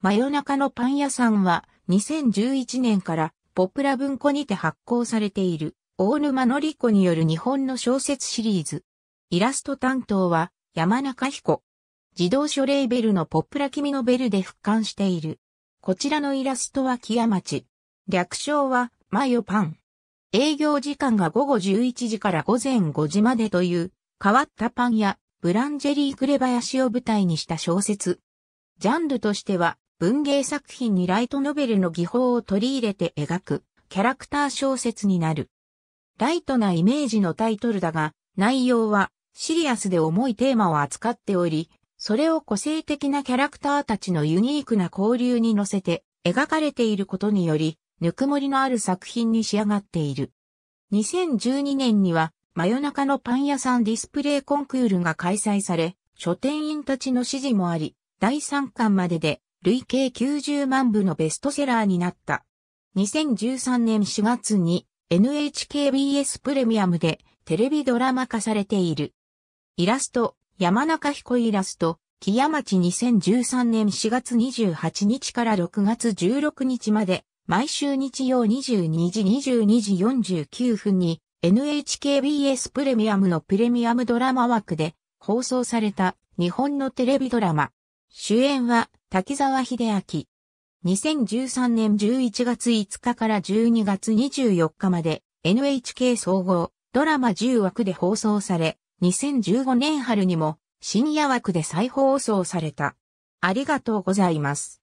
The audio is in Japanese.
真夜中のパン屋さんは2011年からポプラ文庫にて発行されている大沼のり子による日本の小説シリーズ。イラスト担当は山中彦。自動書レーベルのポプラ君のベルで復刊している。こちらのイラストは木屋町。略称はマヨパン。営業時間が午後11時から午前5時までという変わったパン屋ブランジェリーレバヤシを舞台にした小説。ジャンルとしては文芸作品にライトノベルの技法を取り入れて描くキャラクター小説になる。ライトなイメージのタイトルだが、内容はシリアスで重いテーマを扱っており、それを個性的なキャラクターたちのユニークな交流に乗せて描かれていることにより、ぬくもりのある作品に仕上がっている。2012年には、真夜中のパン屋さんディスプレイコンクールが開催され、書店員たちの指示もあり、第3巻までで累計90万部のベストセラーになった。2013年4月に NHKBS プレミアムでテレビドラマ化されている。イラスト、山中彦イラスト、木屋町2013年4月28日から6月16日まで、毎週日曜22時22時49分に NHKBS プレミアムのプレミアムドラマ枠で放送された日本のテレビドラマ。主演は滝沢秀明。2013年11月5日から12月24日まで NHK 総合ドラマ10枠で放送され、2015年春にも深夜枠で再放送された。ありがとうございます。